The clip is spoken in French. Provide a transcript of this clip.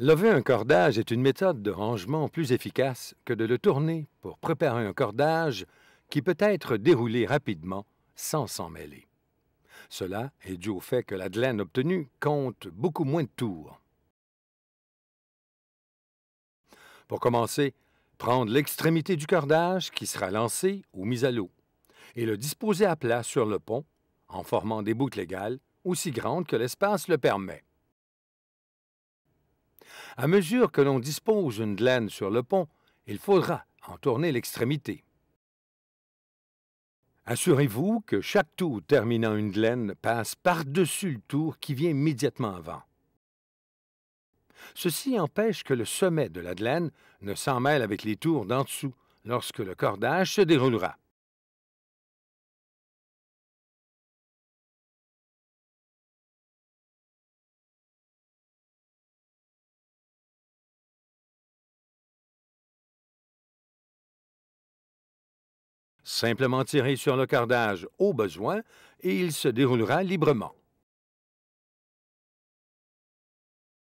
Lever un cordage est une méthode de rangement plus efficace que de le tourner pour préparer un cordage qui peut être déroulé rapidement sans s'en mêler. Cela est dû au fait que la glaine obtenue compte beaucoup moins de tours. Pour commencer, prendre l'extrémité du cordage qui sera lancé ou mis à l'eau et le disposer à plat sur le pont en formant des boucles légales aussi grandes que l'espace le permet. À mesure que l'on dispose une glenne sur le pont, il faudra en tourner l'extrémité. Assurez-vous que chaque tour terminant une glenne passe par-dessus le tour qui vient immédiatement avant. Ceci empêche que le sommet de la glenne ne s'emmêle avec les tours d'en dessous lorsque le cordage se déroulera. Simplement tirer sur le cardage au besoin et il se déroulera librement.